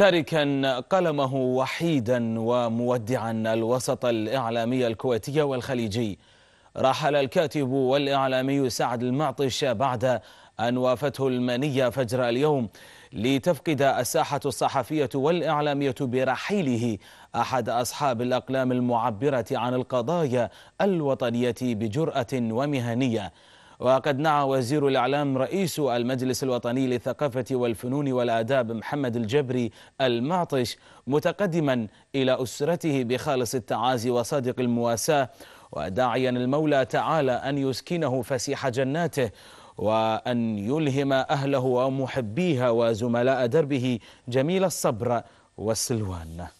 تاركا قلمه وحيدا ومودعا الوسط الإعلامي الكويتي والخليجي رحل الكاتب والإعلامي سعد المعطش بعد أن وافته المنية فجر اليوم لتفقد الساحة الصحفية والإعلامية برحيله أحد أصحاب الأقلام المعبرة عن القضايا الوطنية بجرأة ومهنية وقد نعى وزير الإعلام رئيس المجلس الوطني للثقافة والفنون والآداب محمد الجبري المعطش متقدما إلى أسرته بخالص التعازي وصادق المواساة وداعيا المولى تعالى أن يسكنه فسيح جناته وأن يلهم أهله ومحبيها وزملاء دربه جميل الصبر والسلوان